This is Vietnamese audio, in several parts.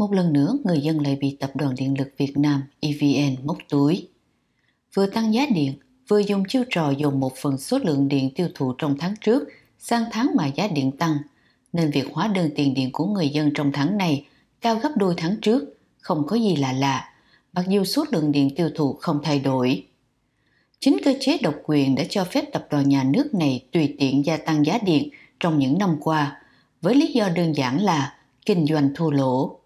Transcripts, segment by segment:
Một lần nữa, người dân lại bị Tập đoàn Điện lực Việt Nam EVN móc túi. Vừa tăng giá điện, vừa dùng chiêu trò dùng một phần số lượng điện tiêu thụ trong tháng trước sang tháng mà giá điện tăng, nên việc hóa đơn tiền điện của người dân trong tháng này cao gấp đôi tháng trước, không có gì lạ lạ, mặc dù số lượng điện tiêu thụ không thay đổi. Chính cơ chế độc quyền đã cho phép tập đoàn nhà nước này tùy tiện gia tăng giá điện trong những năm qua, với lý do đơn giản là kinh doanh thua lỗ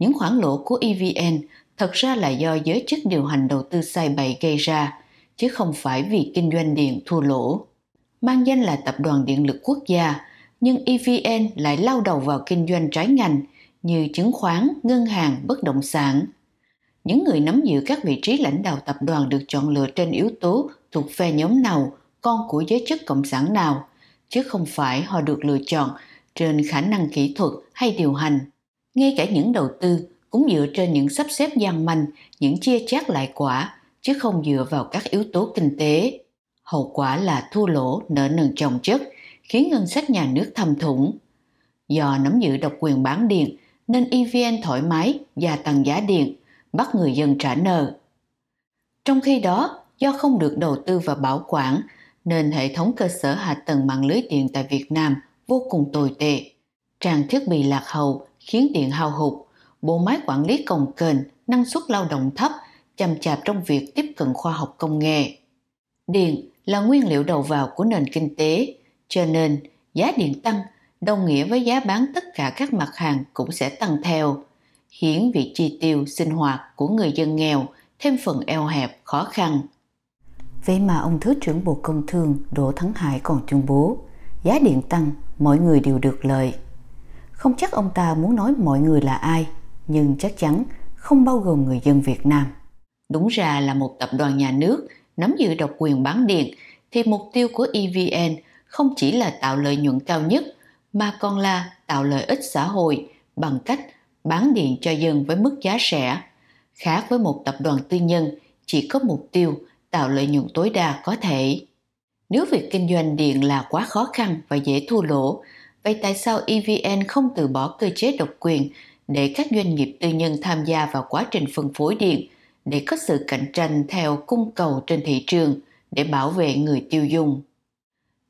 những khoản lỗ của EVN thật ra là do giới chức điều hành đầu tư sai bậy gây ra, chứ không phải vì kinh doanh điện thua lỗ. Mang danh là Tập đoàn Điện lực Quốc gia, nhưng EVN lại lao đầu vào kinh doanh trái ngành như chứng khoán, ngân hàng, bất động sản. Những người nắm giữ các vị trí lãnh đạo tập đoàn được chọn lựa trên yếu tố thuộc phe nhóm nào, con của giới chức cộng sản nào, chứ không phải họ được lựa chọn trên khả năng kỹ thuật hay điều hành. Ngay cả những đầu tư cũng dựa trên những sắp xếp gian manh, những chia chác lại quả, chứ không dựa vào các yếu tố kinh tế. Hậu quả là thua lỗ nợ nần chồng chất, khiến ngân sách nhà nước thâm thủng. Do nắm giữ độc quyền bán điện, nên EVN thoải mái gia tăng giá điện, bắt người dân trả nợ. Trong khi đó, do không được đầu tư và bảo quản, nên hệ thống cơ sở hạ tầng mạng lưới điện tại Việt Nam vô cùng tồi tệ. Trang thiết bị lạc hậu, khiến điện hao hụt, bộ máy quản lý cồng kềnh, năng suất lao động thấp, chậm chạp trong việc tiếp cận khoa học công nghệ. Điện là nguyên liệu đầu vào của nền kinh tế, cho nên giá điện tăng đồng nghĩa với giá bán tất cả các mặt hàng cũng sẽ tăng theo, khiến việc chi tiêu sinh hoạt của người dân nghèo thêm phần eo hẹp khó khăn. Vậy mà ông Thứ trưởng Bộ Công Thương Đỗ Thắng Hải còn tuyên bố, giá điện tăng, mọi người đều được lợi. Không chắc ông ta muốn nói mọi người là ai, nhưng chắc chắn không bao gồm người dân Việt Nam. Đúng ra là một tập đoàn nhà nước nắm giữ độc quyền bán điện thì mục tiêu của EVN không chỉ là tạo lợi nhuận cao nhất mà còn là tạo lợi ích xã hội bằng cách bán điện cho dân với mức giá rẻ. Khác với một tập đoàn tư nhân chỉ có mục tiêu tạo lợi nhuận tối đa có thể. Nếu việc kinh doanh điện là quá khó khăn và dễ thua lỗ Vậy tại sao EVN không từ bỏ cơ chế độc quyền để các doanh nghiệp tư nhân tham gia vào quá trình phân phối điện để có sự cạnh tranh theo cung cầu trên thị trường để bảo vệ người tiêu dùng?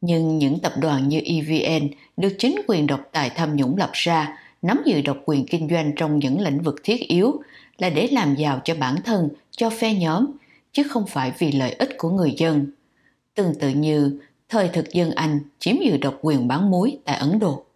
Nhưng những tập đoàn như EVN được chính quyền độc tài tham nhũng lập ra nắm giữ độc quyền kinh doanh trong những lĩnh vực thiết yếu là để làm giàu cho bản thân, cho phe nhóm, chứ không phải vì lợi ích của người dân. Tương tự như thời thực dân Anh chiếm giữ độc quyền bán muối tại Ấn Độ.